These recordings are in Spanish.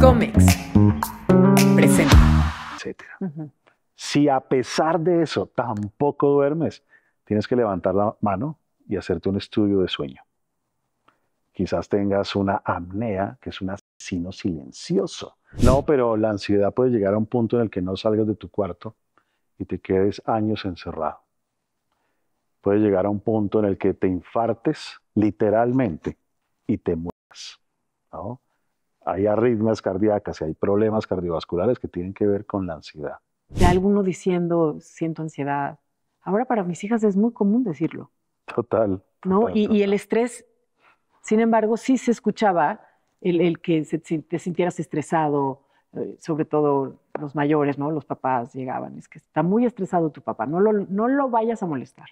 Comics presenta Etcétera. Si a pesar de eso tampoco duermes, tienes que levantar la mano y hacerte un estudio de sueño. Quizás tengas una apnea, que es un asesino silencioso. No, pero la ansiedad puede llegar a un punto en el que no salgas de tu cuarto y te quedes años encerrado. Puede llegar a un punto en el que te infartes literalmente y te mueras. ¿no? hay arritmias cardíacas y hay problemas cardiovasculares que tienen que ver con la ansiedad. De alguno diciendo, siento ansiedad. Ahora para mis hijas es muy común decirlo. Total. ¿no? y, el estrés, sin embargo, sí se escuchaba el, que te sintieras estresado, eh, sobre todo los mayores, ¿no? Los papás llegaban, es que está muy estresado tu papá, no lo, no lo vayas a molestar.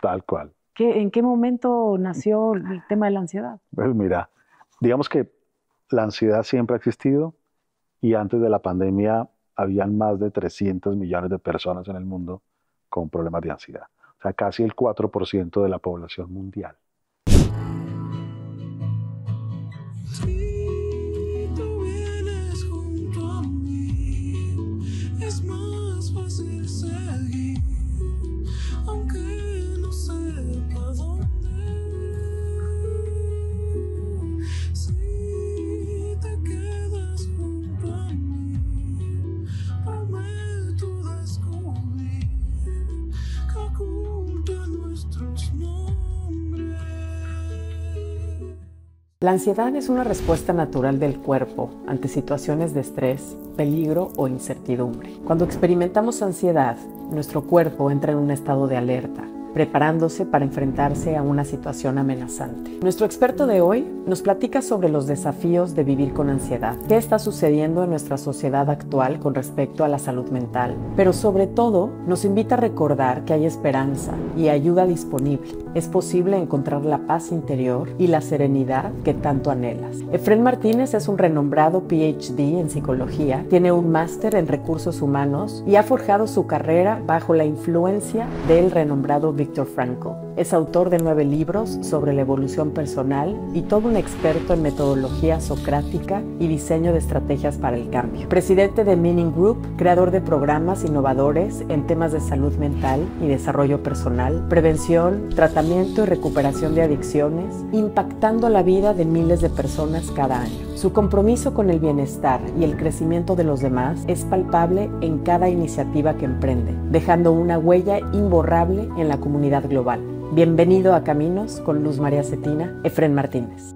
Tal cual. ¿En qué momento nació el tema de la ansiedad? Pues mira, digamos que la ansiedad siempre ha existido y antes de la pandemia habían más de 300 millones de personas en el mundo con problemas de ansiedad. O sea, casi el 4% de la población mundial. La ansiedad es una respuesta natural del cuerpo ante situaciones de estrés, peligro o incertidumbre. Cuando experimentamos ansiedad, nuestro cuerpo entra en un estado de alerta, preparándose para enfrentarse a una situación amenazante. Nuestro experto de hoy nos platica sobre los desafíos de vivir con ansiedad, qué está sucediendo en nuestra sociedad actual con respecto a la salud mental, pero sobre todo nos invita a recordar que hay esperanza y ayuda disponible es posible encontrar la paz interior y la serenidad que tanto anhelas. Efren Martínez es un renombrado PhD en psicología, tiene un máster en recursos humanos y ha forjado su carrera bajo la influencia del renombrado Víctor Frankl. Es autor de nueve libros sobre la evolución personal y todo un experto en metodología socrática y diseño de estrategias para el cambio. Presidente de Meaning Group, creador de programas innovadores en temas de salud mental y desarrollo personal, prevención, tratamiento y recuperación de adicciones, impactando la vida de miles de personas cada año. Su compromiso con el bienestar y el crecimiento de los demás es palpable en cada iniciativa que emprende, dejando una huella imborrable en la comunidad global. Bienvenido a Caminos con Luz María Cetina, Efren Martínez.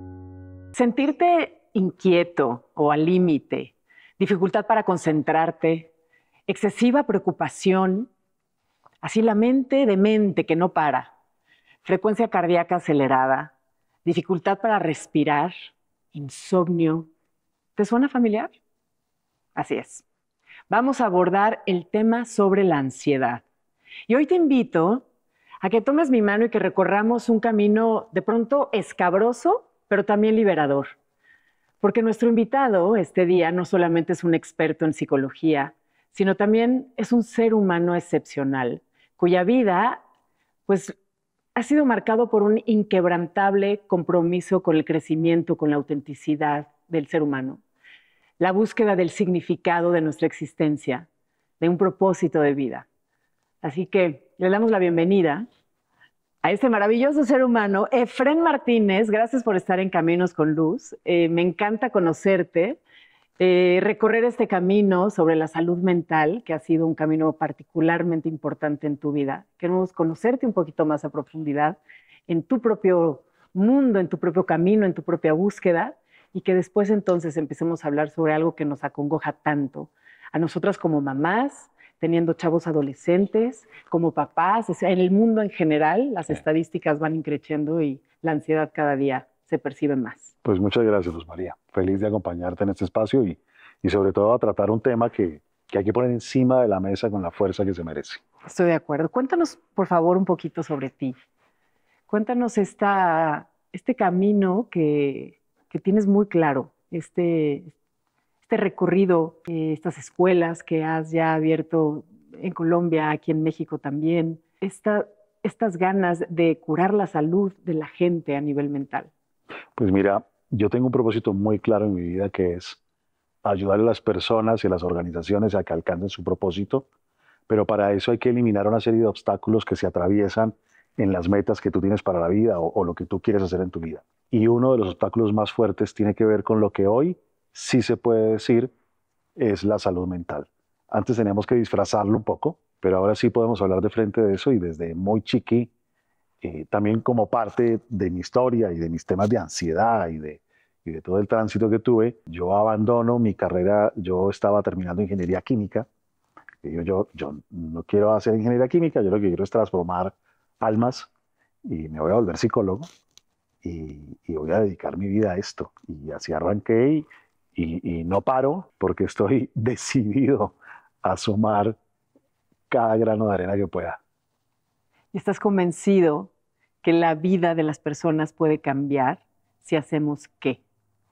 Sentirte inquieto o al límite, dificultad para concentrarte, excesiva preocupación, así la mente demente que no para, frecuencia cardíaca acelerada, dificultad para respirar, insomnio. ¿Te suena familiar? Así es. Vamos a abordar el tema sobre la ansiedad. Y hoy te invito a que tomes mi mano y que recorramos un camino de pronto escabroso, pero también liberador. Porque nuestro invitado este día no solamente es un experto en psicología, sino también es un ser humano excepcional, cuya vida pues ha sido marcado por un inquebrantable compromiso con el crecimiento, con la autenticidad del ser humano, la búsqueda del significado de nuestra existencia, de un propósito de vida. Así que le damos la bienvenida a este maravilloso ser humano, Efren Martínez. Gracias por estar en Caminos con Luz. Eh, me encanta conocerte. Eh, recorrer este camino sobre la salud mental, que ha sido un camino particularmente importante en tu vida. Queremos conocerte un poquito más a profundidad en tu propio mundo, en tu propio camino, en tu propia búsqueda, y que después entonces empecemos a hablar sobre algo que nos acongoja tanto, a nosotras como mamás, teniendo chavos adolescentes, como papás, o sea, en el mundo en general, las estadísticas van increciendo y la ansiedad cada día se percibe más. Pues muchas gracias, Luz María. Feliz de acompañarte en este espacio y, y sobre todo a tratar un tema que, que hay que poner encima de la mesa con la fuerza que se merece. Estoy de acuerdo. Cuéntanos, por favor, un poquito sobre ti. Cuéntanos esta, este camino que, que tienes muy claro, este, este recorrido, eh, estas escuelas que has ya abierto en Colombia, aquí en México también, esta, estas ganas de curar la salud de la gente a nivel mental. Pues mira, yo tengo un propósito muy claro en mi vida que es ayudar a las personas y a las organizaciones a que alcancen su propósito, pero para eso hay que eliminar una serie de obstáculos que se atraviesan en las metas que tú tienes para la vida o, lo que tú quieres hacer en tu vida. Y uno de los obstáculos más fuertes tiene que ver con lo que hoy sí se puede decir es la salud mental. Antes teníamos que disfrazarlo un poco, pero ahora sí podemos hablar de frente de eso y desde muy chiqui eh, también como parte de mi historia y de mis temas de ansiedad y de, de todo el tránsito que tuve, yo abandono mi carrera, yo estaba terminando ingeniería química, yo, yo, yo no quiero hacer ingeniería química, yo lo que quiero es transformar almas y me voy a volver psicólogo y, voy a dedicar mi vida a esto. Y así arranqué y, no paro porque estoy decidido a sumar cada grano de arena que pueda. Y estás convencido que la vida de las personas puede cambiar si hacemos qué,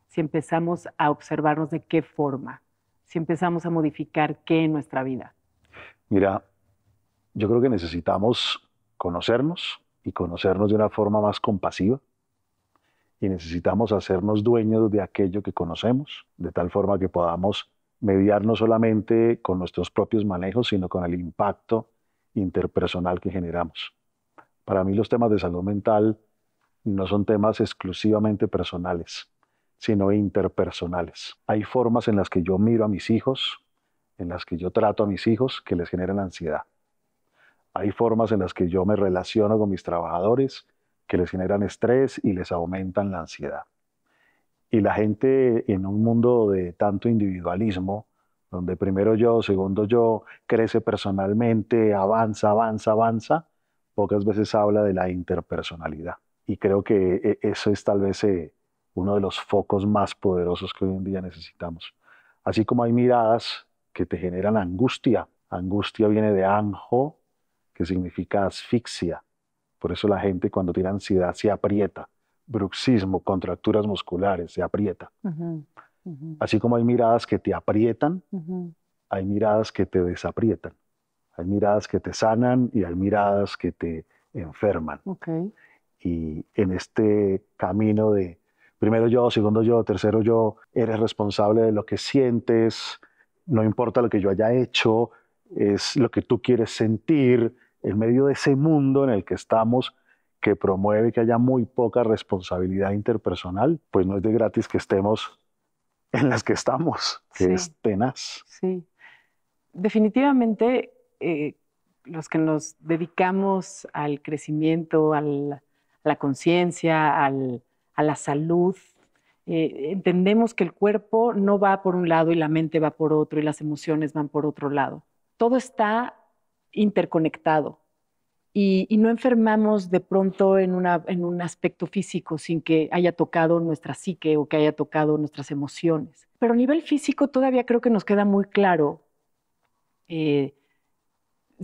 si empezamos a observarnos de qué forma, si empezamos a modificar qué en nuestra vida. Mira, yo creo que necesitamos conocernos y conocernos de una forma más compasiva y necesitamos hacernos dueños de aquello que conocemos, de tal forma que podamos mediar no solamente con nuestros propios manejos, sino con el impacto interpersonal que generamos. Para mí los temas de salud mental no son temas exclusivamente personales, sino interpersonales. Hay formas en las que yo miro a mis hijos, en las que yo trato a mis hijos que les generan ansiedad. Hay formas en las que yo me relaciono con mis trabajadores que les generan estrés y les aumentan la ansiedad. Y la gente en un mundo de tanto individualismo, donde primero yo, segundo yo, crece personalmente, avanza, avanza, avanza, pocas veces habla de la interpersonalidad. Y creo que e, eso es tal vez eh, uno de los focos más poderosos que hoy en día necesitamos. Así como hay miradas que te generan angustia. Angustia viene de anjo, que significa asfixia. Por eso la gente cuando tiene ansiedad se aprieta. Bruxismo, contracturas musculares, se aprieta. Así como hay miradas que te aprietan, hay miradas que te desaprietan. Hay miradas que te sanan y hay miradas que te enferman. Okay. Y en este camino de primero yo, segundo yo, tercero yo, eres responsable de lo que sientes, no importa lo que yo haya hecho, es lo que tú quieres sentir en medio de ese mundo en el que estamos que promueve que haya muy poca responsabilidad interpersonal, pues no es de gratis que estemos en las que estamos, que es tenaz. Sí. Definitivamente eh, los que nos dedicamos al crecimiento, al, a la conciencia, a la salud, eh, entendemos que el cuerpo no va por un lado y la mente va por otro y las emociones van por otro lado. Todo está interconectado y, no enfermamos de pronto en, en un aspecto físico sin que haya tocado nuestra psique o que haya tocado nuestras emociones. Pero a nivel físico todavía creo que nos queda muy claro eh,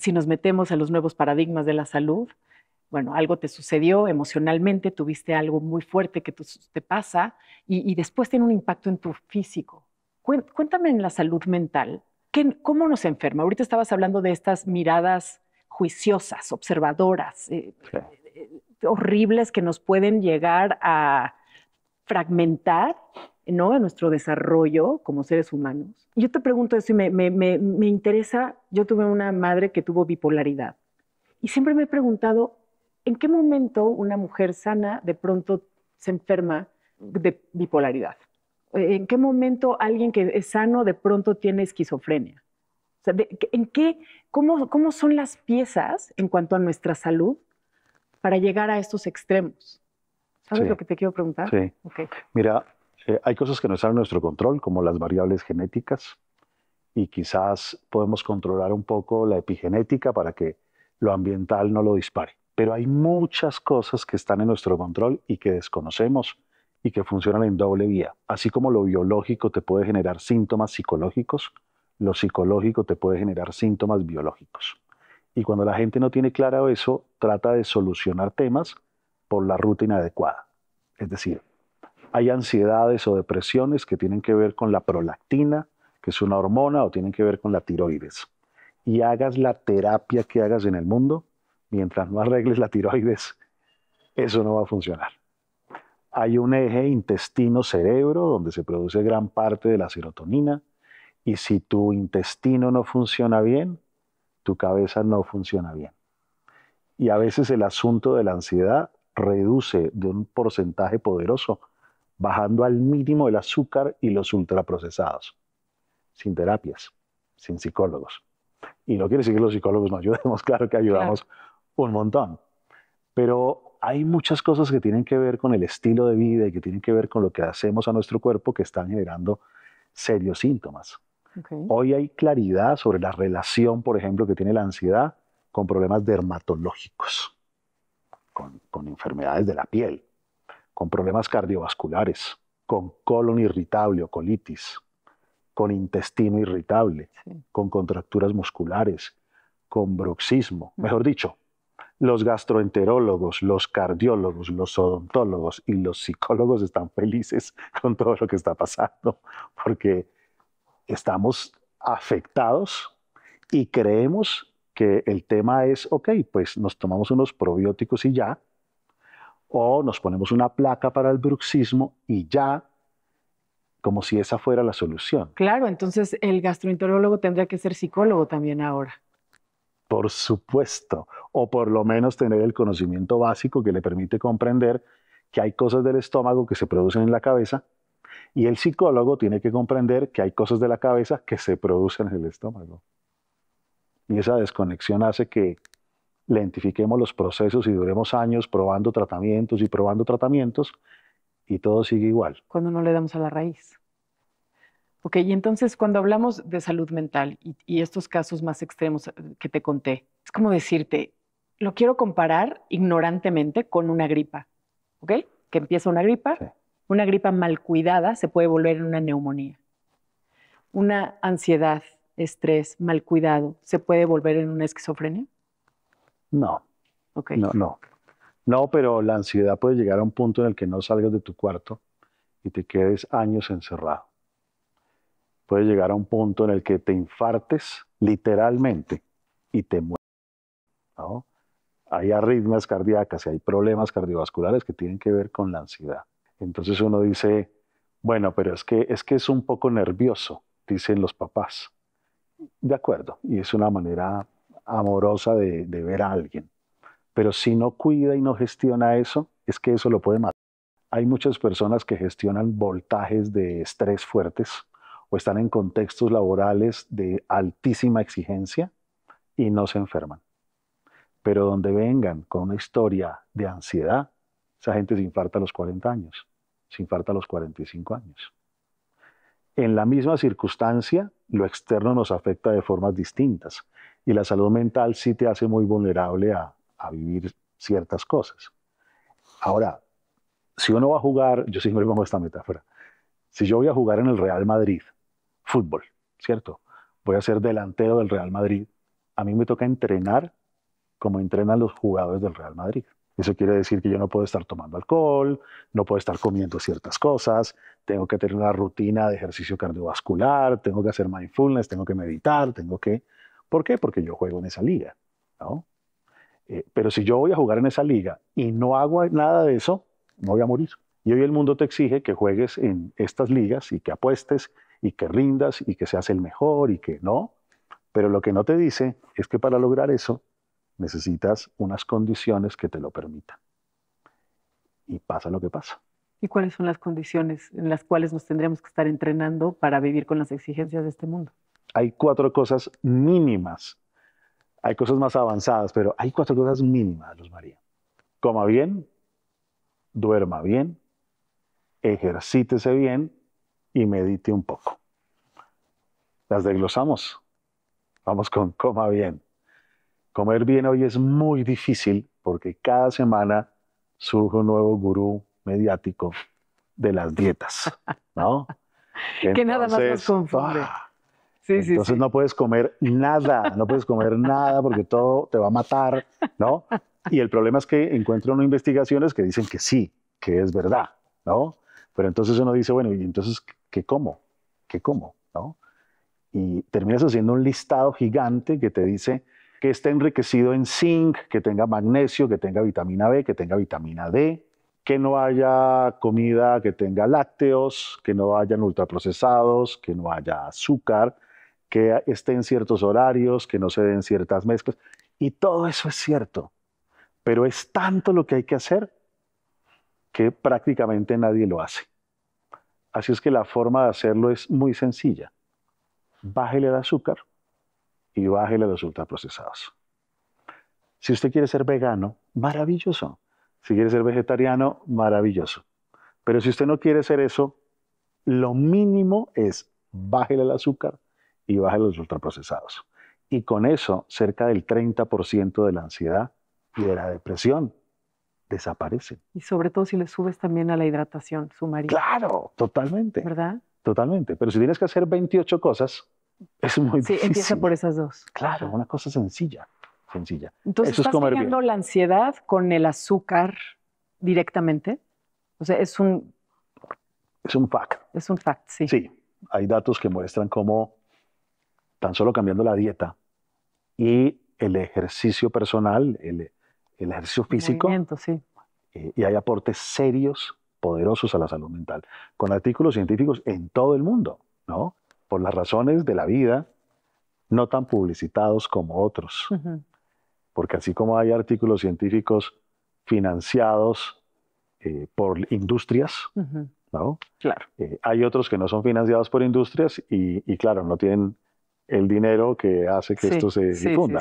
si nos metemos a los nuevos paradigmas de la salud, bueno, algo te sucedió emocionalmente, tuviste algo muy fuerte que te pasa y, después tiene un impacto en tu físico. Cuéntame en la salud mental, ¿cómo nos enferma? Ahorita estabas hablando de estas miradas juiciosas, observadoras, eh, eh, eh, horribles que nos pueden llegar a fragmentar ¿no? a nuestro desarrollo como seres humanos. Yo te pregunto eso y me, interesa, yo tuve una madre que tuvo bipolaridad y siempre me he preguntado, ¿en qué momento una mujer sana de pronto se enferma de bipolaridad? Eh, ¿En qué momento alguien que es sano de pronto tiene esquizofrenia? O ¿en qué, cómo, son las piezas en cuanto a nuestra salud para llegar a estos extremos? ¿Sabes lo que te quiero preguntar? Sí. Okay. Mira, eh, hay cosas que no están en nuestro control, como las variables genéticas, y quizás podemos controlar un poco la epigenética para que lo ambiental no lo dispare. Pero hay muchas cosas que están en nuestro control y que desconocemos y que funcionan en doble vía. Así como lo biológico te puede generar síntomas psicológicos, lo psicológico te puede generar síntomas biológicos. Y cuando la gente no tiene claro eso, trata de solucionar temas por la ruta inadecuada. Es decir, hay ansiedades o depresiones que tienen que ver con la prolactina, que es una hormona, o tienen que ver con la tiroides. Y hagas la terapia que hagas en el mundo, mientras no arregles la tiroides, eso no va a funcionar. Hay un eje intestino-cerebro donde se produce gran parte de la serotonina y si tu intestino no funciona bien, tu cabeza no funciona bien. Y a veces el asunto de la ansiedad reduce de un porcentaje poderoso bajando al mínimo el azúcar y los ultraprocesados, sin terapias, sin psicólogos. Y no quiere decir que los psicólogos no ayudemos, claro que ayudamos un montón, pero hay muchas cosas que tienen que ver con el estilo de vida y que tienen que ver con lo que hacemos a nuestro cuerpo que están generando serios síntomas. Hoy hay claridad sobre la relación, por ejemplo, que tiene la ansiedad con problemas dermatológicos, con enfermedades de la piel, con problemas cardiovasculares, con colon irritable o colitis, con intestino irritable, con contracturas musculares, con bruxismo. Mm. Mejor dicho, los gastroenterólogos, los cardiólogos, los odontólogos y los psicólogos están felices con todo lo que está pasando, porque estamos afectados y creemos que el tema es, ok, pues nos tomamos unos probióticos y ya, o nos ponemos una placa para el bruxismo y ya, como si esa fuera la solución. Claro, entonces el gastroenterólogo tendría que ser psicólogo también ahora. Por supuesto, o por lo menos tener el conocimiento básico que le permite comprender que hay cosas del estómago que se producen en la cabeza y el psicólogo tiene que comprender que hay cosas de la cabeza que se producen en el estómago. Y esa desconexión hace que lentifiquemos los procesos y duremos años probando tratamientos y probando tratamientos y todo sigue igual. Cuando no le damos a la raíz. Ok, y entonces cuando hablamos de salud mental y, estos casos más extremos eh, que te conté, es como decirte, lo quiero comparar ignorantemente con una gripa, ¿ok? Que empieza una gripa, una gripa mal cuidada se puede volver en una neumonía. Una ansiedad, estrés, mal cuidado, se puede volver en una esquizofrenia. No. No, no. No, pero la ansiedad puede llegar a un punto en el que no salgas de tu cuarto y te quedes años encerrado. Puede llegar a un punto en el que te infartes literalmente y te mueres. ¿no? Hay arritmias cardíacas y hay problemas cardiovasculares que tienen que ver con la ansiedad. Entonces uno dice, bueno, pero es que es, que es un poco nervioso, dicen los papás. De acuerdo, y es una manera amorosa de, ver a alguien. Pero si no cuida y no gestiona eso, es que eso lo puede matar. Hay muchas personas que gestionan voltajes de estrés fuertes o están en contextos laborales de altísima exigencia y no se enferman. Pero donde vengan con una historia de ansiedad, esa gente se infarta a los 40 años, se infarta a los 45 años. En la misma circunstancia, lo externo nos afecta de formas distintas y la salud mental sí te hace muy vulnerable a, vivir ciertas cosas. Ahora, si uno va a jugar, yo siempre pongo esta metáfora, si yo voy a jugar en el Real Madrid, fútbol, ¿cierto? Voy a ser delantero del Real Madrid, a mí me toca entrenar como entrenan los jugadores del Real Madrid. Eso quiere decir que yo no puedo estar tomando alcohol, no puedo estar comiendo ciertas cosas, tengo que tener una rutina de ejercicio cardiovascular, tengo que hacer mindfulness, tengo que meditar, tengo que ¿Por qué? Porque yo juego en esa liga. ¿no? Eh, pero si yo voy a jugar en esa liga y no hago nada de eso, no voy a morir. Y hoy el mundo te exige que juegues en estas ligas y que apuestes y que rindas y que seas el mejor y que no. Pero lo que no te dice es que para lograr eso necesitas unas condiciones que te lo permitan. Y pasa lo que pasa. ¿Y cuáles son las condiciones en las cuales nos tendríamos que estar entrenando para vivir con las exigencias de este mundo? hay cuatro cosas mínimas. Hay cosas más avanzadas, pero hay cuatro cosas mínimas, Luz María. Coma bien, duerma bien, ejercítese bien y medite un poco. Las desglosamos. Vamos con coma bien. Comer bien hoy es muy difícil porque cada semana surge un nuevo gurú mediático de las dietas, ¿no? que nada más nos confunde. ¡ah! Entonces no puedes comer nada, no puedes comer nada porque todo te va a matar, ¿no? Y el problema es que encuentro investigaciones que dicen que sí, que es verdad, ¿no? Pero entonces uno dice, bueno, ¿y entonces qué como? ¿Qué como? ¿No? Y terminas haciendo un listado gigante que te dice que esté enriquecido en zinc, que tenga magnesio, que tenga vitamina B, que tenga vitamina D, que no haya comida que tenga lácteos, que no hayan ultraprocesados, que no haya azúcar, que esté en ciertos horarios, que no se den ciertas mezclas. Y todo eso es cierto, pero es tanto lo que hay que hacer que prácticamente nadie lo hace. Así es que la forma de hacerlo es muy sencilla. Bájele el azúcar y bájele los ultraprocesados. Si usted quiere ser vegano, maravilloso. Si quiere ser vegetariano, maravilloso. Pero si usted no quiere ser eso, lo mínimo es bájele el azúcar, y baja los ultraprocesados. Y con eso, cerca del 30% de la ansiedad y de la depresión desaparecen. Y sobre todo si le subes también a la hidratación sumaría. Claro, totalmente. ¿Verdad? Totalmente. Pero si tienes que hacer 28 cosas, es muy difícil. Sí, empieza por esas dos. Claro, una cosa sencilla. Sencilla. Entonces, Eso ¿estás es la ansiedad con el azúcar directamente? O sea, es un. Es un fact. Es un fact, sí. Sí. Hay datos que muestran cómo tan solo cambiando la dieta y el ejercicio personal, el, ejercicio físico, el sí. Eh, y hay aportes serios, poderosos a la salud mental, con artículos científicos en todo el mundo, ¿no? Por las razones de la vida, no tan publicitados como otros. Porque así como hay artículos científicos financiados eh, por industrias, ¿no? Claro. Eh, hay otros que no son financiados por industrias y, y claro, no tienen el dinero que hace que esto se difunda.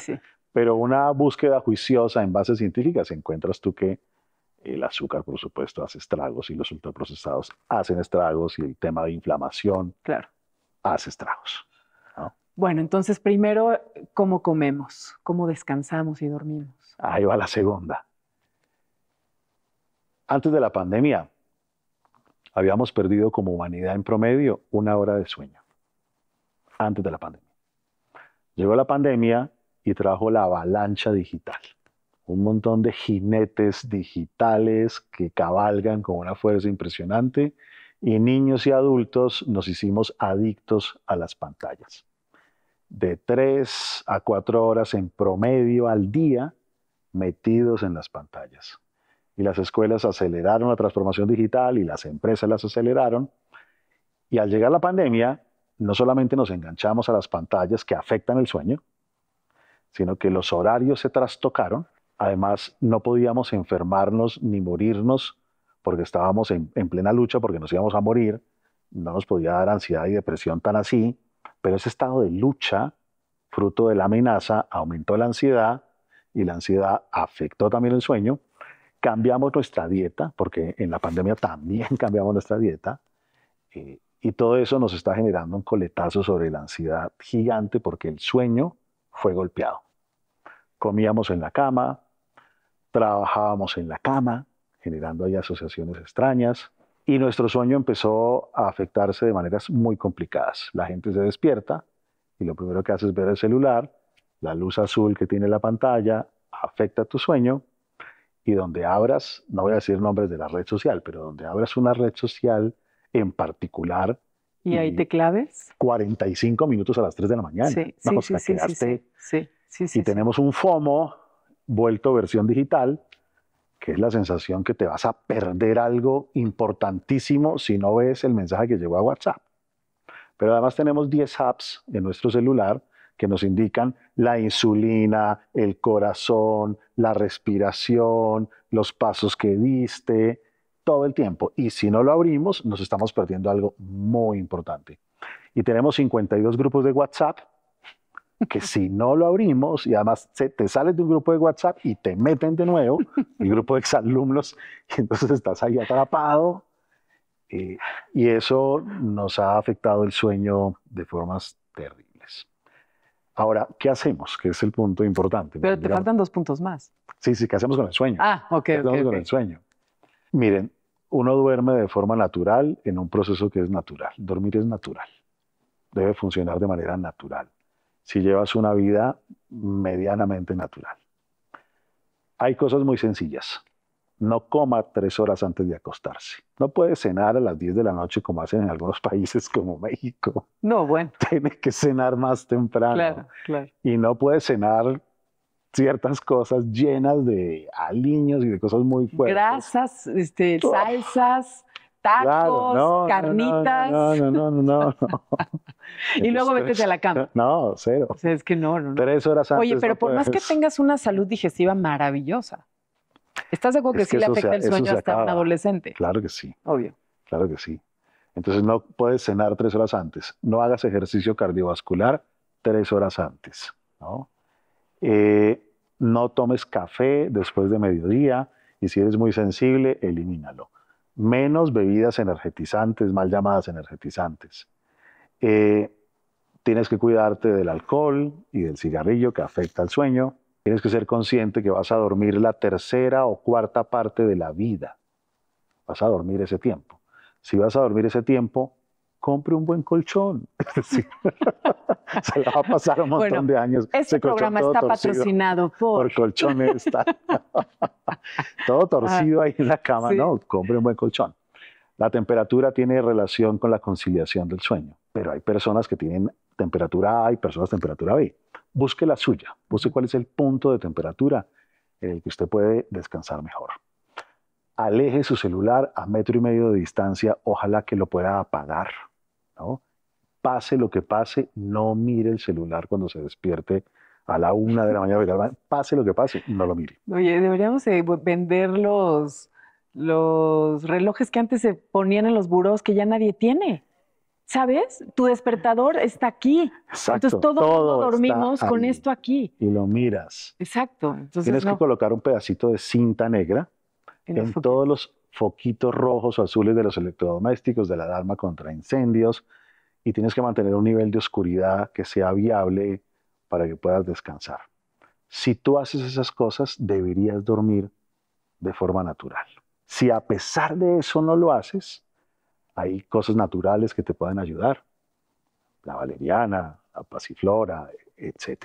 Pero una búsqueda juiciosa en bases científicas, encuentras tú que el azúcar, por supuesto, hace estragos y los ultraprocesados hacen estragos y el tema de inflamación claro. hace estragos. Bueno, entonces primero, ¿cómo comemos? ¿Cómo descansamos y dormimos? Ahí va la segunda. Antes de la pandemia, habíamos perdido como humanidad en promedio una hora de sueño. Antes de la pandemia. Llegó la pandemia y trajo la avalancha digital. Un montón de jinetes digitales que cabalgan con una fuerza impresionante y niños y adultos nos hicimos adictos a las pantallas. De tres a cuatro horas en promedio al día metidos en las pantallas. Y las escuelas aceleraron la transformación digital y las empresas las aceleraron. Y al llegar la pandemia, no solamente nos enganchamos a las pantallas que afectan el sueño, sino que los horarios se trastocaron. Además, no podíamos enfermarnos ni morirnos porque estábamos en, plena lucha, porque nos íbamos a morir. No nos podía dar ansiedad y depresión tan así, pero ese estado de lucha, fruto de la amenaza, aumentó la ansiedad y la ansiedad afectó también el sueño. Cambiamos nuestra dieta, porque en la pandemia también cambiamos nuestra dieta. Eh, y todo eso nos está generando un coletazo sobre la ansiedad gigante porque el sueño fue golpeado. Comíamos en la cama, trabajábamos en la cama, generando ahí asociaciones extrañas, y nuestro sueño empezó a afectarse de maneras muy complicadas. La gente se despierta y lo primero que hace es ver el celular, la luz azul que tiene la pantalla afecta tu sueño y donde abras, no voy a decir nombres de la red social, pero donde abras una red social en particular. ¿Y, ahí te claves? 45 minutos a las 3 de la mañana. Sí, sí, Y tenemos un FOMO vuelto versión digital, que es la sensación que te vas a perder algo importantísimo si no ves el mensaje que llegó a WhatsApp. Pero además tenemos 10 apps en nuestro celular que nos indican la insulina, el corazón, la respiración, los pasos que diste, todo el tiempo. Y si no lo abrimos, nos estamos perdiendo algo muy importante. Y tenemos 52 grupos de WhatsApp que si no lo abrimos y además te sales de un grupo de WhatsApp y te meten de nuevo, el grupo de exalumnos, y entonces estás ahí atrapado. Eh, y eso nos ha afectado el sueño de formas terribles. Ahora, ¿qué hacemos? Que es el punto importante. Pero te faltan dos puntos más. Sí, sí, ¿qué hacemos con el sueño? Ah, ok. ¿Qué hacemos con el sueño? Miren, uno duerme de forma natural en un proceso que es natural. Dormir es natural. Debe funcionar de manera natural. Si llevas una vida medianamente natural. Hay cosas muy sencillas. No coma tres horas antes de acostarse. No puede cenar a las 10 de la noche como hacen en algunos países como México. No, bueno. Tiene que cenar más temprano. Claro, claro. Y no puede cenar ciertas cosas llenas de aliños y de cosas muy fuertes. Grasas, este, salsas, tacos, carnitas. No, no, no, no, no. y luego vete a la cama. No, cero. O sea, es que no, no, Tres horas antes. Oye, pero por más que tengas una salud digestiva maravillosa, ¿estás de acuerdo que, sí le afecta el sueño hasta un adolescente? Claro que sí. Obvio. Claro que sí. Entonces no puedes cenar tres horas antes. No hagas ejercicio cardiovascular tres horas antes. ¿no? Eh, no tomes café después de mediodía y si eres muy sensible, elimínalo. Menos bebidas energetizantes, mal llamadas energetizantes. Eh, tienes que cuidarte del alcohol y del cigarrillo que afecta al sueño. Tienes que ser consciente que vas a dormir la tercera o cuarta parte de la vida. Vas a dormir ese tiempo. Si vas a dormir ese tiempo, compre un buen colchón. Se la va a pasar un montón de años. Este programa está patrocinado por... Por todo torcido ahí en la cama, ¿no? Compre un buen colchón. La temperatura tiene relación con la conciliación del sueño, pero hay personas que tienen temperatura A y personas temperatura B. Busque la suya, busque cuál es el punto de temperatura en el que usted puede descansar mejor. Aleje su celular a metro y medio de distancia, ojalá que lo pueda apagar ¿no? Pase lo que pase, no mire el celular cuando se despierte a la una de la mañana, pase lo que pase, no lo mire. Oye, deberíamos eh, vender los, los relojes que antes se ponían en los burós que ya nadie tiene. ¿Sabes? Tu despertador está aquí. Exacto. Entonces todo, dormimos con esto aquí. Y lo miras. Exacto. Tienes que colocar un pedacito de cinta negra en, todos los foquitos rojos o azules de los electrodomésticos, de la alarma contra incendios, y tienes que mantener un nivel de oscuridad que sea viable para que puedas descansar. Si tú haces esas cosas, deberías dormir de forma natural. Si a pesar de eso no lo haces, hay cosas naturales que te pueden ayudar. La valeriana, la pasiflora, etc.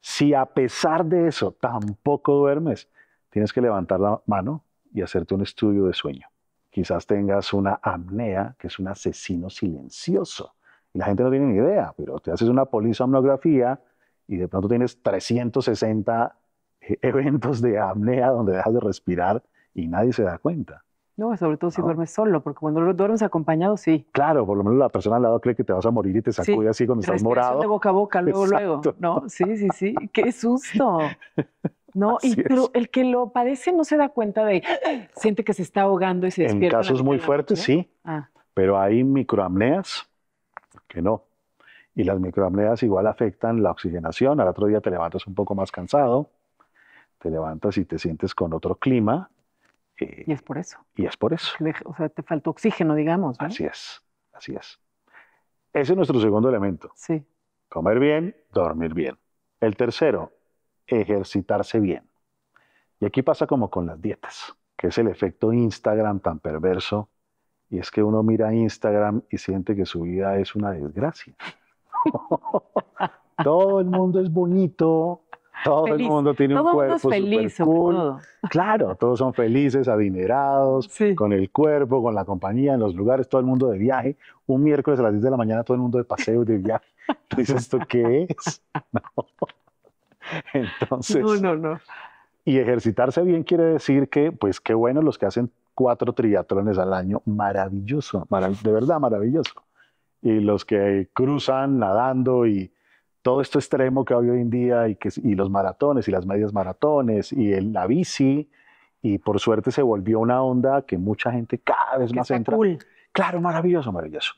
Si a pesar de eso tampoco duermes, tienes que levantar la mano y hacerte un estudio de sueño. Quizás tengas una apnea, que es un asesino silencioso. Y la gente no tiene ni idea, pero te haces una polisomnografía y de pronto tienes 360 eh, eventos de apnea donde dejas de respirar y nadie se da cuenta. No, sobre todo si duermes solo, porque cuando duermes acompañado, sí. Claro, por lo menos la persona al lado cree que te vas a morir y te sacude así cuando estás morado. de boca a boca, luego, luego. No, sí, sí, sí. ¡Qué susto! ¿no? pero el que lo padece no se da cuenta de, siente que se está ahogando y se despierta. En casos muy fuertes, sí, ah. pero hay microamneas que no. Y las microamneas igual afectan la oxigenación. Al otro día te levantas un poco más cansado, te levantas y te sientes con otro clima. Eh, y es por eso. Y es por eso. O sea, te falta oxígeno, digamos. Así es, así es. Ese es nuestro segundo elemento. Sí. Comer bien, dormir bien. El tercero, ejercitarse bien. Y aquí pasa como con las dietas, que es el efecto Instagram tan perverso. Y es que uno mira Instagram y siente que su vida es una desgracia. todo el mundo es bonito, todo el mundo tiene un cuerpo feliz, Claro, todos son felices, adinerados, con el cuerpo, con la compañía, en los lugares, todo el mundo de viaje. Un miércoles a las 10 de la mañana todo el mundo de paseo, de viaje. ¿Tú dices esto qué es? No. Entonces. Y ejercitarse bien quiere decir que, pues qué bueno los que hacen cuatro triatlones al año, maravilloso, de verdad maravilloso. Y los que cruzan nadando y todo esto extremo que hay hoy en día y, que, y los maratones y las medias maratones y la bici y por suerte se volvió una onda que mucha gente cada vez más entra. Claro, maravilloso, maravilloso.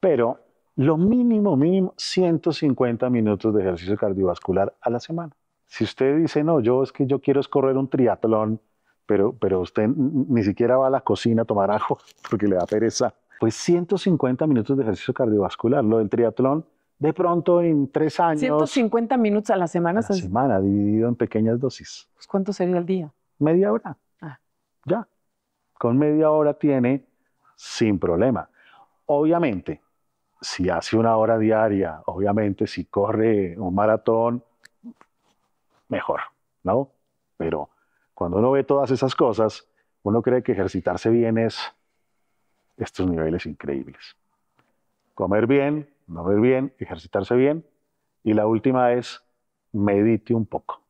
Pero lo mínimo, mínimo, 150 minutos de ejercicio cardiovascular a la semana. Si usted dice, no, yo es que yo quiero escorrer un triatlón, pero, pero usted ni siquiera va a la cocina a tomar ajo porque le da pereza, pues 150 minutos de ejercicio cardiovascular. Lo del triatlón, de pronto en tres años. 150 minutos a la semana. A la semana, dividido en pequeñas dosis. Pues, ¿Cuánto sería el día? Media hora. Ah. Ya. Con media hora tiene sin problema. Obviamente, si hace una hora diaria, obviamente, si corre un maratón, mejor, ¿no? Pero cuando uno ve todas esas cosas, uno cree que ejercitarse bien es estos niveles increíbles. Comer bien, dormir bien, ejercitarse bien. Y la última es medite un poco.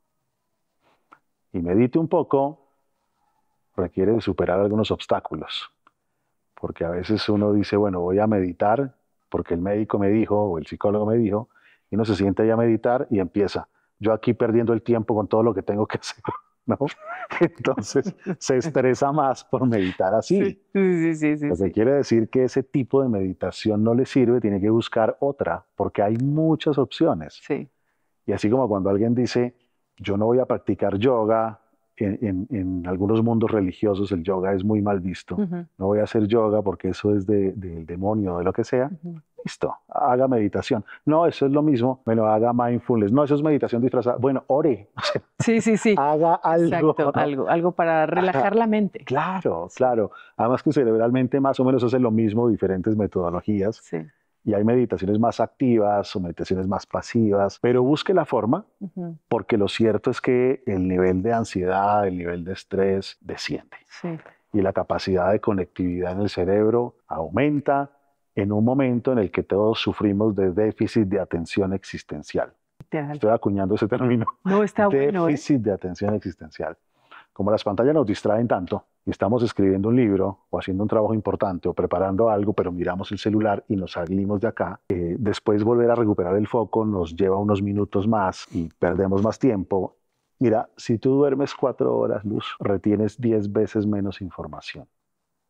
Y medite un poco requiere de superar algunos obstáculos, porque a veces uno dice, bueno, voy a meditar porque el médico me dijo o el psicólogo me dijo, y no se siente ya a meditar y empieza. Yo aquí perdiendo el tiempo con todo lo que tengo que hacer. ¿no? Entonces se estresa más por meditar así. Sí, sí, sí, O sea, quiere decir que ese tipo de meditación no le sirve, tiene que buscar otra, porque hay muchas opciones. Sí. Y así como cuando alguien dice, yo no voy a practicar yoga, en, algunos mundos religiosos el yoga es muy mal visto. No voy a hacer yoga porque eso es del de, o demonio, de lo que sea. Listo, haga meditación. No, eso es lo mismo. Bueno, haga mindfulness. No, eso es meditación disfrazada. Bueno, ore. sí, sí, sí. haga algo. algo, para relajar la mente. Claro, claro. Además que cerebralmente más o menos hacen lo mismo, diferentes metodologías. Sí y hay meditaciones más activas o meditaciones más pasivas, pero busque la forma porque lo cierto es que el nivel de ansiedad, el nivel de estrés desciende y la capacidad de conectividad en el cerebro aumenta en un momento en el que todos sufrimos de déficit de atención existencial. Estoy acuñando ese término. No está ¿eh? Déficit de atención existencial como las pantallas nos distraen tanto y estamos escribiendo un libro o haciendo un trabajo importante o preparando algo, pero miramos el celular y nos salimos de acá, eh, después volver a recuperar el foco nos lleva unos minutos más y perdemos más tiempo. Mira, si tú duermes cuatro horas, Luz, retienes diez veces menos información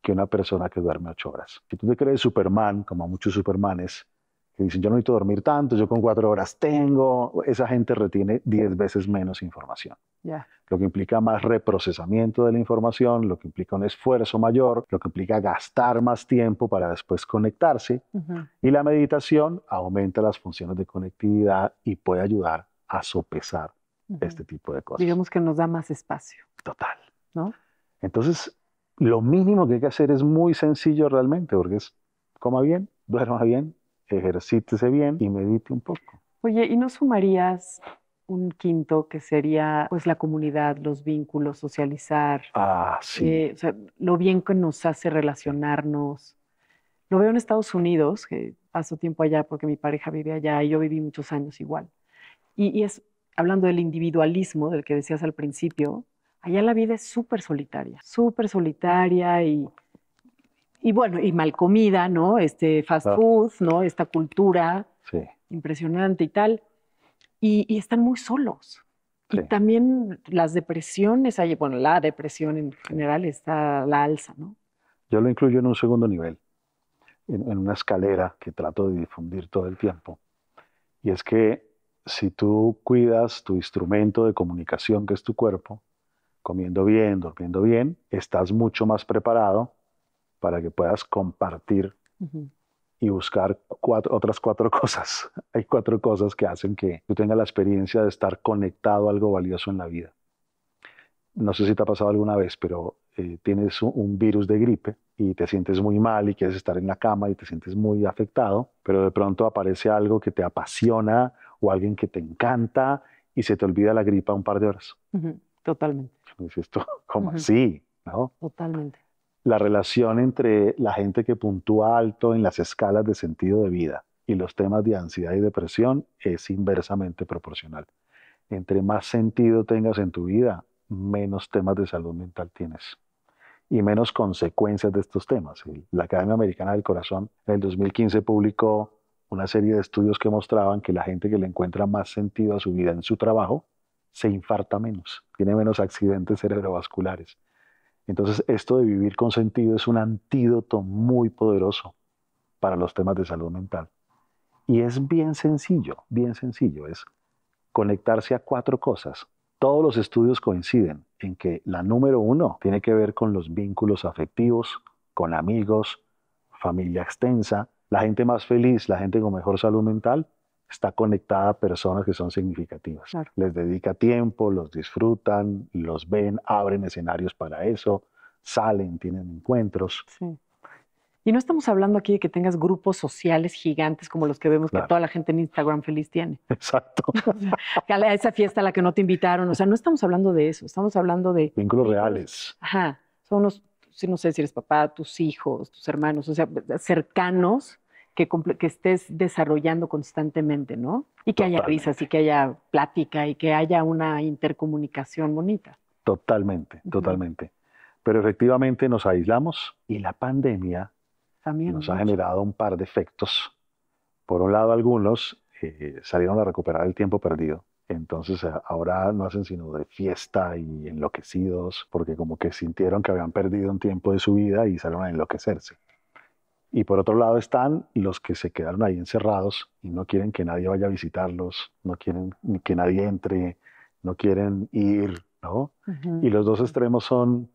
que una persona que duerme ocho horas. Si tú te crees Superman, como muchos Supermanes, que dicen, yo no necesito dormir tanto, yo con cuatro horas tengo, esa gente retiene diez veces menos información. Lo que implica más reprocesamiento de la información, lo que implica un esfuerzo mayor, lo que implica gastar más tiempo para después conectarse. Y la meditación aumenta las funciones de conectividad y puede ayudar a sopesar este tipo de cosas. Digamos que nos da más espacio. Total. ¿No? Entonces, lo mínimo que hay que hacer es muy sencillo realmente, porque es coma bien, duerma bien, ejercítese bien y medite un poco. Oye, ¿y no sumarías un quinto que sería pues la comunidad, los vínculos, socializar. Ah, sí. Eh, o sea, lo bien que nos hace relacionarnos. Lo veo en Estados Unidos, que paso tiempo allá porque mi pareja vive allá y yo viví muchos años igual. Y, es, hablando del individualismo del que decías al principio, allá la vida es súper solitaria, súper solitaria y, y bueno, y mal comida, ¿no? Este fast food, ¿no? Esta cultura impresionante y tal y, están muy solos. Y también las depresiones, bueno, la depresión en general está a la alza, ¿no? Yo lo incluyo en un segundo nivel, en, una escalera que trato de difundir todo el tiempo. Y es que si tú cuidas tu instrumento de comunicación, que es tu cuerpo, comiendo bien, durmiendo bien, estás mucho más preparado para que puedas compartir y buscar cuatro, otras cuatro cosas. Hay cuatro cosas que hacen que tú tengas la experiencia de estar conectado a algo valioso en la vida. No sé si te ha pasado alguna vez, pero eh, tienes un, virus de gripe y te sientes muy mal y quieres estar en la cama y te sientes muy afectado, pero de pronto aparece algo que te apasiona o alguien que te encanta y se te olvida la gripa un par de horas. Totalmente. ¿Cómo, es esto? ¿Cómo así? ¿No? Totalmente la relación entre la gente que puntúa alto en las escalas de sentido de vida y los temas de ansiedad y depresión es inversamente proporcional. Entre más sentido tengas en tu vida, menos temas de salud mental tienes y menos consecuencias de estos temas. La Academia Americana del Corazón en el 2015 publicó una serie de estudios que mostraban que la gente que le encuentra más sentido a su vida en su trabajo se infarta menos, tiene menos accidentes cerebrovasculares. Entonces, esto de vivir con sentido es un antídoto muy poderoso para los temas de salud mental. Y es bien sencillo, bien sencillo, es conectarse a cuatro cosas. Todos los estudios coinciden en que la número uno tiene que ver con los vínculos afectivos, con amigos, familia extensa, la gente más feliz, la gente con mejor salud mental, está conectada a personas que son significativas. Les dedica tiempo, los disfrutan, los ven, abren escenarios para eso, salen, tienen encuentros. Sí. Y no estamos hablando aquí de que tengas grupos sociales gigantes como los que vemos que toda la gente en Instagram feliz tiene. Exacto. esa fiesta a la que no te invitaron. O sea, no estamos hablando de eso. Estamos hablando de. Vínculos reales. Ajá. Son unos, no sé si eres papá, tus hijos, tus hermanos, o sea, cercanos que, estés desarrollando constantemente, ¿no? Y que haya risas y que haya plática y que haya una intercomunicación bonita. Totalmente, totalmente. Pero efectivamente nos aislamos y la pandemia También nos ha generado un par de efectos. Por un lado, algunos eh, salieron a recuperar el tiempo perdido. Entonces ahora no hacen sino de fiesta y enloquecidos, porque como que sintieron que habían perdido un tiempo de su vida y salieron a enloquecerse. Y por otro lado están los que se quedaron ahí encerrados y no quieren que nadie vaya a visitarlos, no quieren que nadie entre, no quieren ir, ¿no? Y los dos extremos son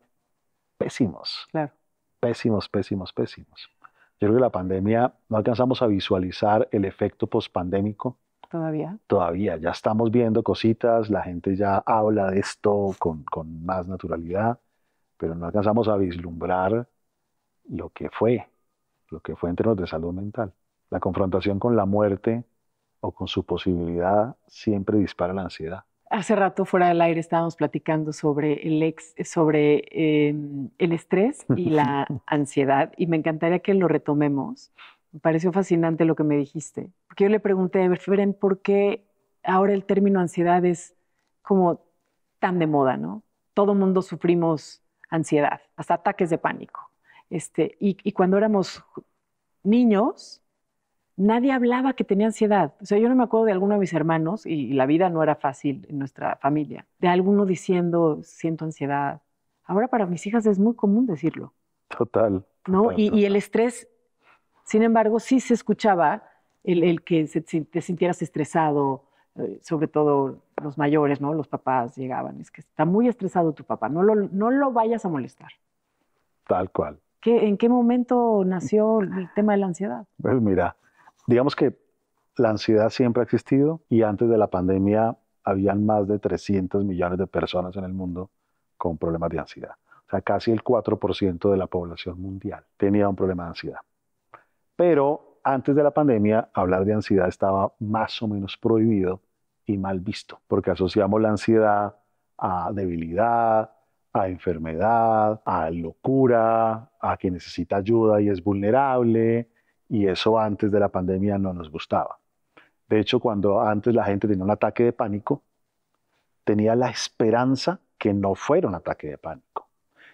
pésimos. Claro. Pésimos, pésimos, pésimos. Yo creo que la pandemia no alcanzamos a visualizar el efecto pospandémico. Todavía. Todavía. Ya estamos viendo cositas, la gente ya habla de esto con, con más naturalidad, pero no alcanzamos a vislumbrar lo que fue lo que fue en términos de salud mental. La confrontación con la muerte o con su posibilidad siempre dispara la ansiedad. Hace rato fuera del aire estábamos platicando sobre el ex, sobre em, el estrés y la ansiedad y me encantaría que lo retomemos. Me pareció fascinante lo que me dijiste, porque yo le pregunté, Beren ¿por qué ahora el término ansiedad es como tan de moda, no? Todo mundo sufrimos ansiedad, hasta ataques de pánico. Este, y, cuando éramos niños, nadie hablaba que tenía ansiedad. O sea, yo no me acuerdo de alguno de mis hermanos, y la vida no era fácil en nuestra familia, de alguno diciendo, siento ansiedad. Ahora para mis hijas es muy común decirlo. Total. ¿No? y, el estrés, sin embargo, sí se escuchaba el, que te sintieras estresado, eh, sobre todo los mayores, ¿no? Los papás llegaban, es que está muy estresado tu papá, no lo vayas a molestar. Tal cual. ¿En qué momento nació el tema de la ansiedad? Pues mira, digamos que la ansiedad siempre ha existido y antes de la pandemia habían más de 300 millones de personas en el mundo con problemas de ansiedad. O sea, casi el 4% de la población mundial tenía un problema de ansiedad. Pero antes de la pandemia, hablar de ansiedad estaba más o menos prohibido y mal visto, porque asociamos la ansiedad a debilidad, a enfermedad, a locura, a que necesita ayuda y es vulnerable, y eso antes de la pandemia no nos gustaba. De hecho, cuando antes la gente tenía un ataque de pánico, tenía la esperanza que no fuera un ataque de pánico,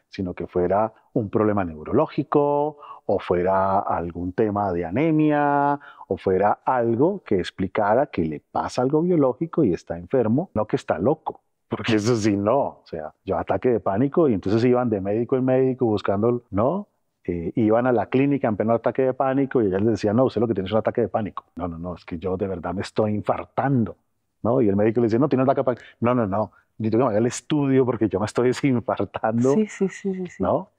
sino que fuera un problema neurológico o fuera algún tema de anemia o fuera algo que explicara que le pasa algo biológico y está enfermo, no que está loco porque eso sí, no, o sea, yo ataque de pánico y entonces iban de médico en médico buscando, no, eh, iban a la clínica en pleno ataque de pánico y ella les decía, no, usted lo que tiene es un ataque de pánico. No, no, no, es que yo de verdad me estoy infartando, ¿no? Y el médico le decía, no, tiene un ataque de pánico. No, no, no, ni tengo que ir al estudio porque yo me estoy desinfartando. Sí, sí, sí, sí. sí. ¿No?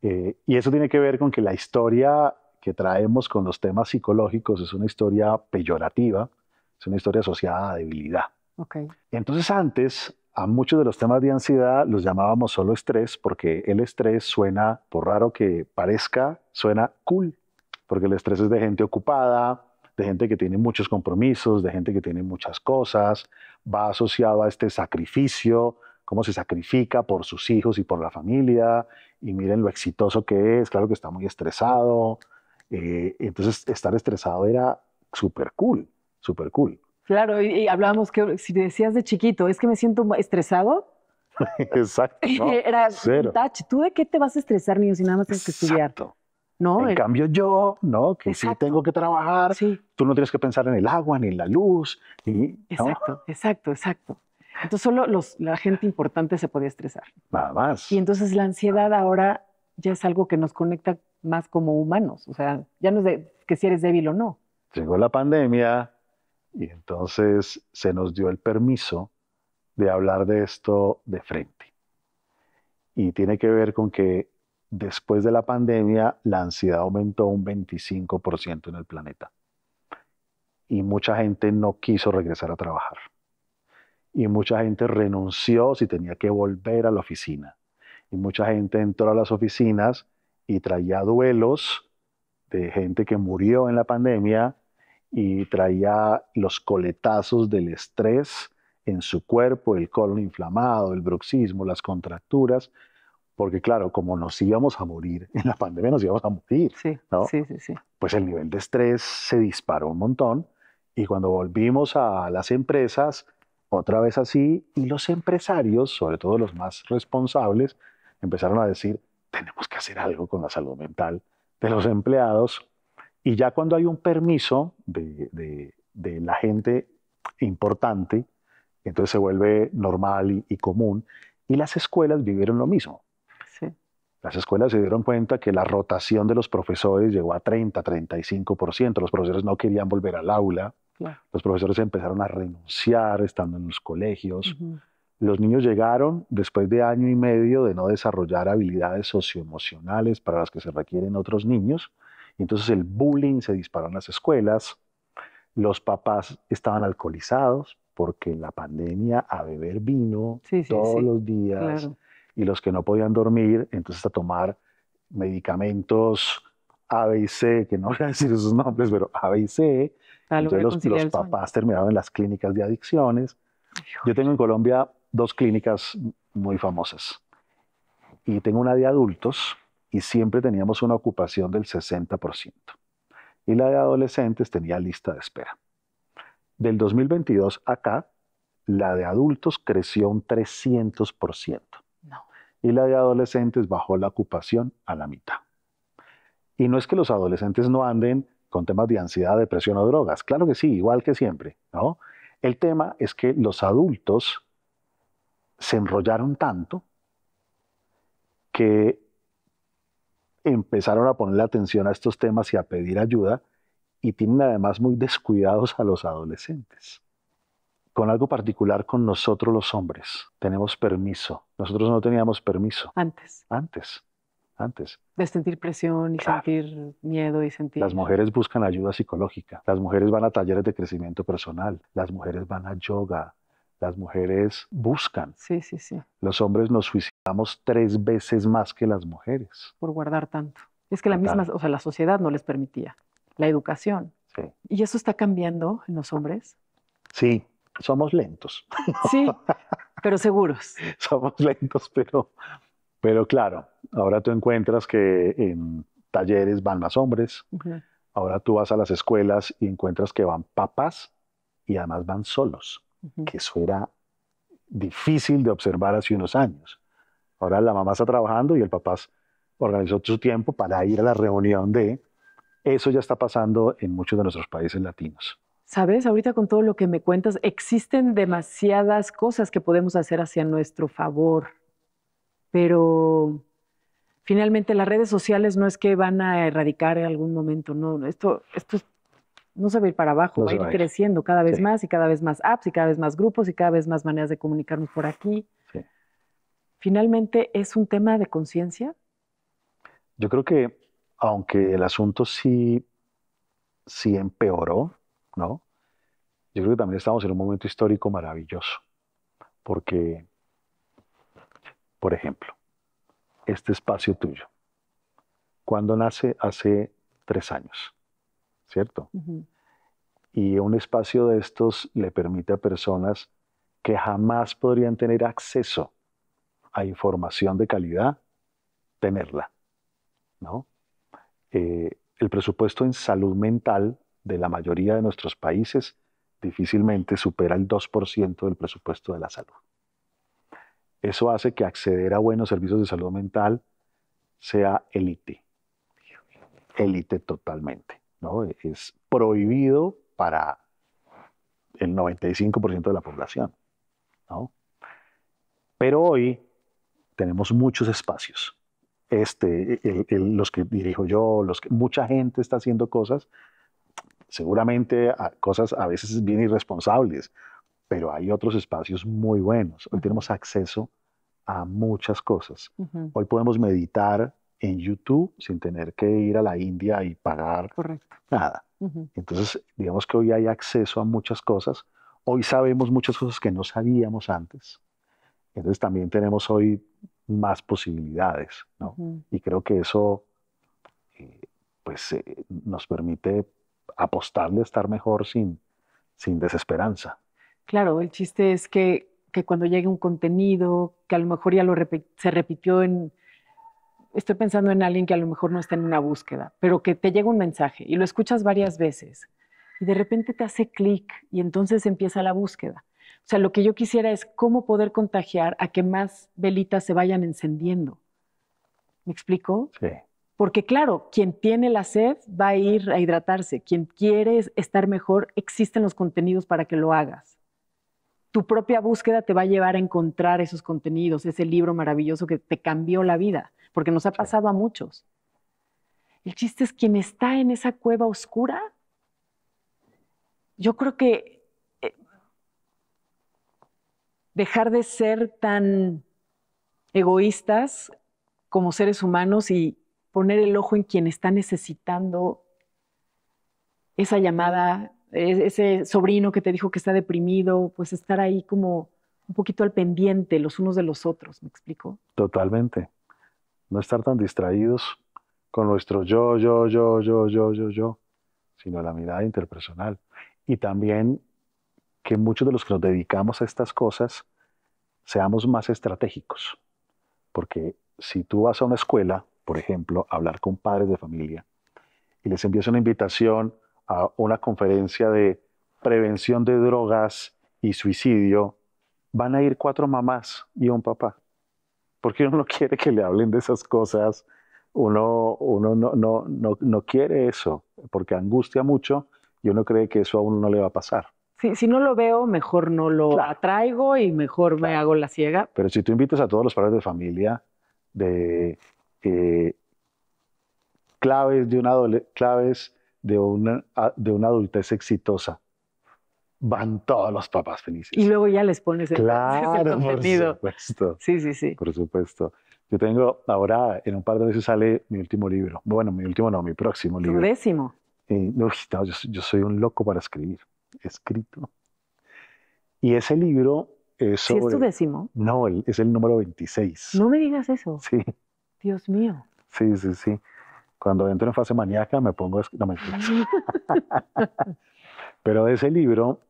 Eh, y eso tiene que ver con que la historia que traemos con los temas psicológicos es una historia peyorativa, es una historia asociada a debilidad. Okay. Entonces antes a muchos de los temas de ansiedad los llamábamos solo estrés porque el estrés suena, por raro que parezca, suena cool, porque el estrés es de gente ocupada, de gente que tiene muchos compromisos, de gente que tiene muchas cosas, va asociado a este sacrificio, cómo se sacrifica por sus hijos y por la familia, y miren lo exitoso que es, claro que está muy estresado, eh, entonces estar estresado era súper cool, súper cool. Claro, y, hablábamos que si decías de chiquito, es que me siento estresado. Exacto. Era cero. ¿tú de qué te vas a estresar, niño, si nada más tienes que estudiar? Exacto. ¿No? En eh. cambio yo, ¿no? Que sí tengo que trabajar, sí. tú no tienes que pensar en el agua, ni en la luz. exacto, exacto, exacto. Entonces solo la gente importante se podía estresar. Nada más. Y entonces la ansiedad ahora ya es algo que nos conecta más como humanos. O sea, ya no es de que si eres débil o no. Llegó la pandemia, y entonces se nos dio el permiso de hablar de esto de frente. Y tiene que ver con que después de la pandemia la ansiedad aumentó un 25% en el planeta. Y mucha gente no quiso regresar a trabajar. Y mucha gente renunció si tenía que volver a la oficina. Y mucha gente entró a las oficinas y traía duelos de gente que murió en la pandemia y traía los coletazos del estrés en su cuerpo, el colon inflamado, el bruxismo, las contracturas, porque claro, como nos íbamos a morir, en la pandemia nos íbamos a morir, sí, sí, sí, pues el nivel de estrés se disparó un montón y cuando volvimos a las empresas, otra vez así, y los empresarios, sobre todo los más responsables, empezaron a decir, tenemos que hacer algo con la salud mental de los empleados y ya cuando hay un permiso de, la gente importante, entonces se vuelve normal y, común. Y las escuelas vivieron lo mismo. Las escuelas se dieron cuenta que la rotación de los profesores llegó a 30, 35%. Los profesores no querían volver al aula. Los profesores empezaron a renunciar estando en los colegios. Los niños llegaron después de año y medio de no desarrollar habilidades socioemocionales para las que se requieren otros niños. Entonces el bullying se disparó en las escuelas, los papás estaban alcoholizados porque en la pandemia a beber vino todos los días y los que no podían dormir, entonces a tomar medicamentos A, B y que no voy a decir sus nombres, pero A, B y C. los, papás terminaban en las clínicas de adicciones. Yo tengo en Colombia dos clínicas muy famosas y tengo una de adultos y siempre teníamos una ocupación del 60%. Y la de adolescentes tenía lista de espera. Del 2022 acá, la de adultos creció un 300%. Y la de adolescentes bajó la ocupación a la mitad. Y no es que los adolescentes no anden con temas de ansiedad, depresión o drogas. Claro que sí, igual que siempre, ¿no? El tema es que los adultos se enrollaron tanto que empezaron a ponerle atención a estos temas y a pedir ayuda y tienen además muy descuidados a los adolescentes. Con algo particular con nosotros los hombres, tenemos permiso. Nosotros no teníamos permiso. Antes. Antes. Antes. De sentir presión y sentir miedo y sentir... Las mujeres buscan ayuda psicológica, las mujeres van a talleres de crecimiento personal, las mujeres van a yoga, las mujeres buscan. Sí, sí, sí. Los hombres nos suicidamos tres veces más que las mujeres. Por guardar tanto. Es que la misma, o sea, la sociedad no les permitía. La educación. Sí. ¿Y eso está cambiando en los hombres? Sí, somos lentos. Sí, pero seguros. somos lentos, pero, pero claro, ahora tú encuentras que en talleres van más hombres. Ahora tú vas a las escuelas y encuentras que van papás y además van solos que eso era difícil de observar hace unos años. Ahora la mamá está trabajando y el papá organizó su tiempo para ir a la reunión de... Eso ya está pasando en muchos de nuestros países latinos. Sabes, ahorita con todo lo que me cuentas, existen demasiadas cosas que podemos hacer hacia nuestro favor, pero finalmente las redes sociales no es que van a erradicar en algún momento, no, esto, esto no se va a ir para abajo, va a ir creciendo cada vez más y cada vez más apps y cada vez más grupos y cada vez más maneras de comunicarnos por aquí. Finalmente, ¿es un tema de conciencia? Yo creo que, aunque el asunto sí, sí empeoró, ¿no? Yo creo que también estamos en un momento histórico maravilloso, porque, por ejemplo, este espacio tuyo, cuando nace? Hace tres años ¿cierto? Y un espacio de estos le permite a personas que jamás podrían tener acceso a información de calidad, tenerla, ¿no? Eh, el presupuesto en salud mental de la mayoría de nuestros países difícilmente supera el 2% del presupuesto de la salud. Eso hace que acceder a buenos servicios de salud mental sea élite, élite totalmente. ¿no? Es prohibido para el 95% de la población, ¿no? Pero hoy tenemos muchos espacios. Este, los que dirijo yo, los que, mucha gente está haciendo cosas, seguramente ah, cosas a veces bien irresponsables, pero hay otros espacios muy buenos. Hoy tenemos acceso a muchas cosas. Hoy podemos meditar en YouTube sin tener que ir a la India y pagar nada. Entonces, digamos que hoy hay acceso a muchas cosas. Hoy sabemos muchas cosas que no sabíamos antes. Entonces, también tenemos hoy más posibilidades, ¿no? Y creo que eso, eh, pues, eh, nos permite apostarle a estar mejor sin, sin desesperanza. Claro, el chiste es que, que cuando llegue un contenido que a lo mejor ya lo se repitió en estoy pensando en alguien que a lo mejor no está en una búsqueda, pero que te llega un mensaje y lo escuchas varias veces y de repente te hace clic y entonces empieza la búsqueda. O sea, lo que yo quisiera es cómo poder contagiar a que más velitas se vayan encendiendo. ¿Me explico? Sí. Porque claro, quien tiene la sed va a ir a hidratarse, quien quiere estar mejor, existen los contenidos para que lo hagas tu propia búsqueda te va a llevar a encontrar esos contenidos, ese libro maravilloso que te cambió la vida, porque nos ha pasado a muchos. El chiste es quien está en esa cueva oscura. Yo creo que eh, dejar de ser tan egoístas como seres humanos y poner el ojo en quien está necesitando esa llamada ese sobrino que te dijo que está deprimido, pues estar ahí como un poquito al pendiente los unos de los otros, ¿me explico? Totalmente. No estar tan distraídos con nuestro yo, yo, yo, yo, yo, yo, yo, sino la mirada interpersonal. Y también que muchos de los que nos dedicamos a estas cosas seamos más estratégicos. Porque si tú vas a una escuela, por ejemplo, a hablar con padres de familia y les envías una invitación a una conferencia de prevención de drogas y suicidio, van a ir cuatro mamás y un papá. Porque uno no quiere que le hablen de esas cosas, uno, uno no, no, quiere eso, porque angustia mucho y uno cree que eso a uno no le va a pasar. Si, no lo veo, mejor no lo atraigo y mejor me hago la ciega. Pero si tú invitas a todos los padres de familia de eh, claves de una claves de una, de una adultez exitosa, van todos los papás felices. Y luego ya les pones el, claro, Por supuesto. Sí, sí, sí. Por supuesto. Yo tengo, ahora en un par de meses sale mi último libro. Bueno, mi último no, mi próximo libro. Tu décimo. yo, soy un loco para escribir. Escrito. Y ese libro es sobre... ¿Sí es tu décimo? No, es el número 26. No me digas eso. Sí. Dios mío. Sí, sí, sí. Cuando entro en fase maníaca me pongo... No, me. Pero de ese libro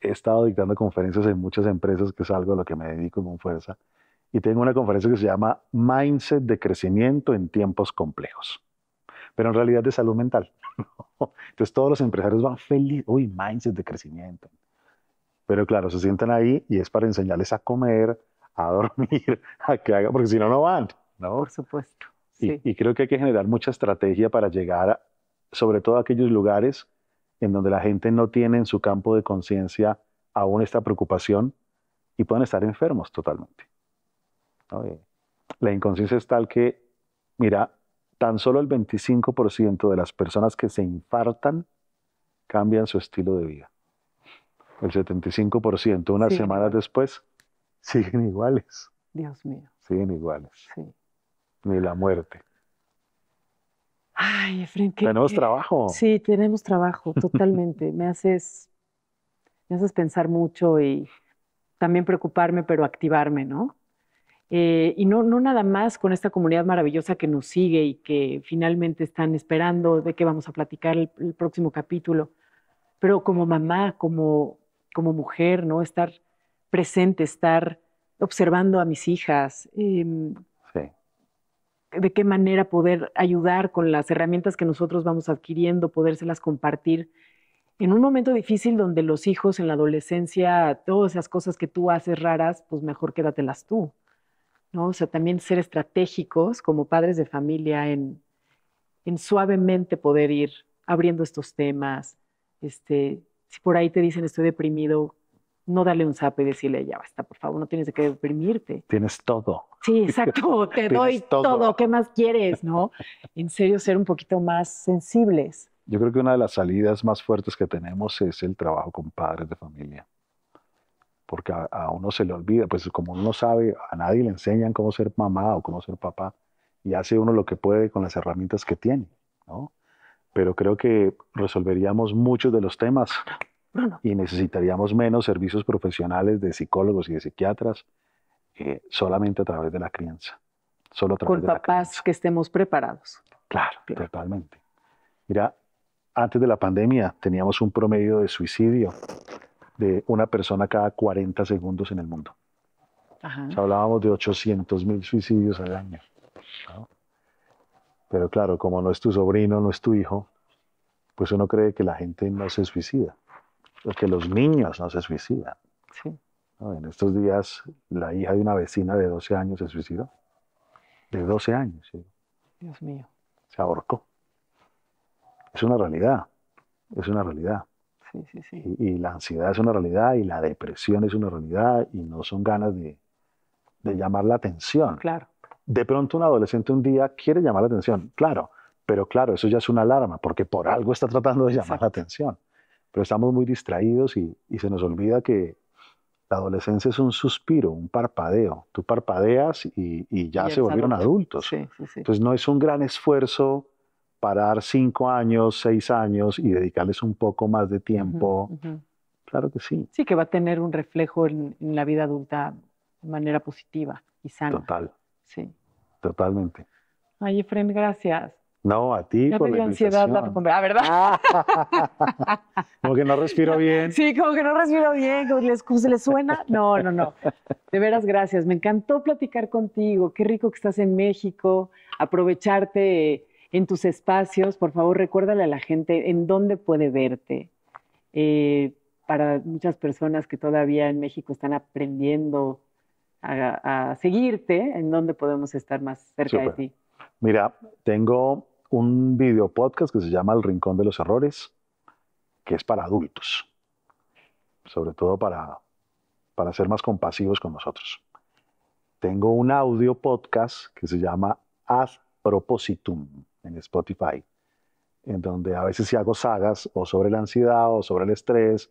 he estado dictando conferencias en muchas empresas, que es algo a lo que me dedico con fuerza. Y tengo una conferencia que se llama Mindset de crecimiento en tiempos complejos. Pero en realidad de salud mental. Entonces todos los empresarios van feliz, Uy, mindset de crecimiento. Pero claro, se sientan ahí y es para enseñarles a comer, a dormir, a que haga, porque si no, no van. ¿no? Por supuesto. Y, creo que hay que generar mucha estrategia para llegar, sobre todo a aquellos lugares en donde la gente no tiene en su campo de conciencia aún esta preocupación y pueden estar enfermos totalmente. La inconsciencia es tal que, mira, tan solo el 25% de las personas que se infartan cambian su estilo de vida. El 75%, unas semanas después, siguen iguales. Dios mío. Siguen iguales. Sí ni la muerte. Ay, Efren, Tenemos trabajo. Sí, tenemos trabajo, totalmente. me haces. Me haces pensar mucho y también preocuparme, pero activarme, ¿no? Eh, y no, no nada más con esta comunidad maravillosa que nos sigue y que finalmente están esperando de qué vamos a platicar el, próximo capítulo, pero como mamá, como, como mujer, ¿no? Estar presente, estar observando a mis hijas, em, de qué manera poder ayudar con las herramientas que nosotros vamos adquiriendo, podérselas compartir. En un momento difícil donde los hijos en la adolescencia, todas esas cosas que tú haces raras, pues mejor quédatelas tú. ¿no? O sea, también ser estratégicos como padres de familia en, en suavemente poder ir abriendo estos temas. Este, si por ahí te dicen estoy deprimido, no dale un zape y decirle, ya basta, por favor, no tienes que deprimirte. Tienes todo. Sí, exacto, te doy todo. ¿qué más quieres? ¿No? En serio, ser un poquito más sensibles. Yo creo que una de las salidas más fuertes que tenemos es el trabajo con padres de familia. Porque a, a uno se le olvida, pues como uno sabe, a nadie le enseñan cómo ser mamá o cómo ser papá, y hace uno lo que puede con las herramientas que tiene, Pero creo que resolveríamos muchos de los temas y necesitaríamos menos servicios profesionales de psicólogos y de psiquiatras eh, solamente a través de la crianza. Solo a Con papás que estemos preparados. Claro, totalmente. Mira, antes de la pandemia teníamos un promedio de suicidio de una persona cada 40 segundos en el mundo. hablábamos de 800 mil suicidios al año. Pero claro, como no es tu sobrino, no es tu hijo, pues uno cree que la gente no se suicida que los niños no se suicidan. Sí. En estos días, la hija de una vecina de 12 años se suicidó. De 12 años. Dios mío. Se ahorcó. Es una realidad. Es una realidad. Sí, sí, sí. Y, la ansiedad es una realidad y la depresión es una realidad y no son ganas de, llamar la atención. Claro. De pronto un adolescente un día quiere llamar la atención, claro, pero claro, eso ya es una alarma porque por algo está tratando de llamar la atención pero estamos muy distraídos y, se nos olvida que la adolescencia es un suspiro, un parpadeo. Tú parpadeas y, ya se volvieron adultos. Entonces no es un gran esfuerzo parar cinco años, seis años y dedicarles un poco más de tiempo. Claro que sí. Sí, que va a tener un reflejo en, la vida adulta de manera positiva y sana. Total. Sí. Totalmente. Ay, Efren, gracias. No, a ti. por la ansiedad ah, ¿verdad? como que no respiro bien. Sí, como que no respiro bien, se le suena. No, no, no. De veras, gracias. Me encantó platicar contigo. Qué rico que estás en México. Aprovecharte en tus espacios. Por favor, recuérdale a la gente en dónde puede verte. Eh, para muchas personas que todavía en México están aprendiendo a, seguirte, en dónde podemos estar más cerca de ti. Mira, tengo un video podcast que se llama El Rincón de los Errores, que es para adultos, sobre todo para, para ser más compasivos con nosotros. Tengo un audio podcast que se llama Ad Propositum en Spotify, en donde a veces si hago sagas o sobre la ansiedad o sobre el estrés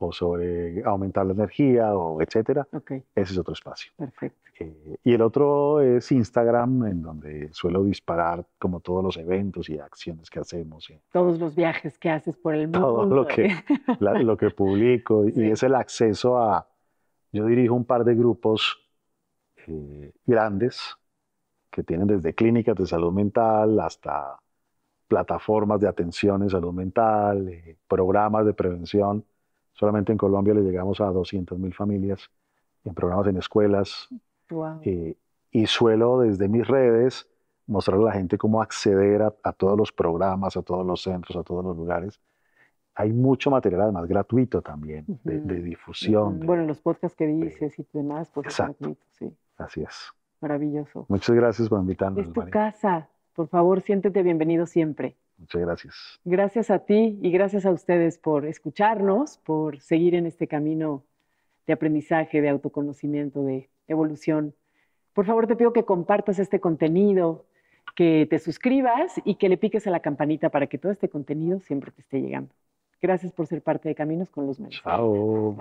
o sobre aumentar la energía, o etcétera. Ese es otro espacio. Perfecto. Eh, y el otro es Instagram, en donde suelo disparar como todos los eventos y acciones que hacemos. todos los viajes que haces por el mundo. Todo lo que, lo que publico. Y es el acceso a... Yo dirijo un par de grupos eh, grandes que tienen desde clínicas de salud mental hasta plataformas de atención en salud mental, eh, programas de prevención Solamente en Colombia le llegamos a 200.000 familias en programas en escuelas. Eh, y suelo desde mis redes mostrar a la gente cómo acceder a, todos los programas, a todos los centros, a todos los lugares. Hay mucho material además gratuito también, de, difusión. bueno, los podcasts que dices y demás, pues sí. Así es. Maravilloso. Muchas gracias por invitarnos. Es tu casa. Por favor, siéntete bienvenido siempre. Muchas gracias. Gracias a ti y gracias a ustedes por escucharnos, por seguir en este camino de aprendizaje, de autoconocimiento, de evolución. Por favor, te pido que compartas este contenido, que te suscribas y que le piques a la campanita para que todo este contenido siempre te esté llegando. Gracias por ser parte de Caminos con los Menos. Chao.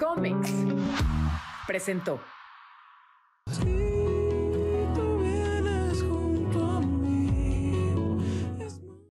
Comics presentó.